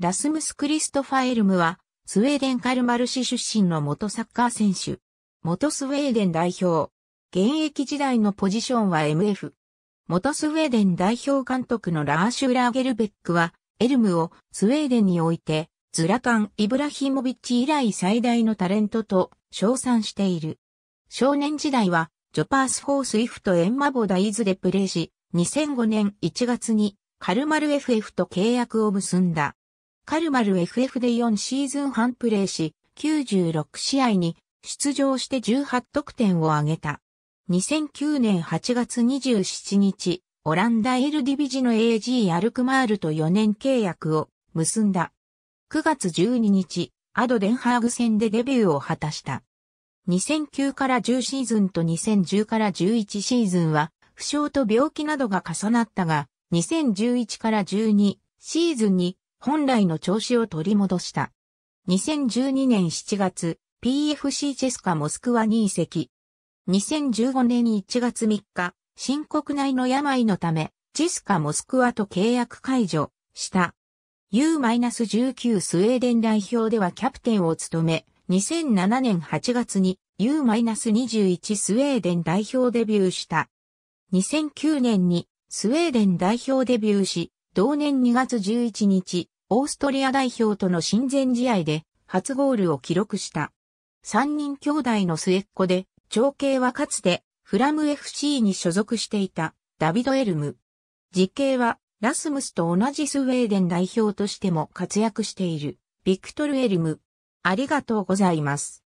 ラスムス・クリストファエルムは、スウェーデンカルマル市出身の元サッカー選手。元スウェーデン代表。現役時代のポジションは MF。元スウェーデン代表監督のラーシュ・ラーゲルベックは、エルムをスウェーデンにおいて、ズラカン・イブラヒモビッチ以来最大のタレントと称賛している。少年時代は、ジョパース・フォー・スイフト・エンマボ・ダイズでプレーし、2005年1月にカルマル FF と契約を結んだ。カルマル FF で4シーズン半プレーし、96試合に出場して18得点を挙げた。2009年8月27日、オランダエルディビジの AG アルクマールと4年契約を結んだ。9月12日、アドデンハーグ戦でデビューを果たした。2009から10シーズンと2010から11シーズンは、負傷と病気などが重なったが、2011から12シーズンに本来の調子を取り戻した。2012年7月、PFC チェスカモスクワに移籍。2015年1月3日、深刻内の病のため、チェスカモスクワと契約解除した。U-19 スウェーデン代表ではキャプテンを務め、2007年8月に U-21 スウェーデン代表デビューした。2009年にスウェーデン代表デビューし、同年2月11日、オーストリア代表との親善試合で初ゴールを記録した。3人兄弟の末っ子で、長兄はかつてフラム FC に所属していたダビド・エルム。時兄はラスムスと同じスウェーデン代表としても活躍しているビクトル・エルム。ありがとうございます。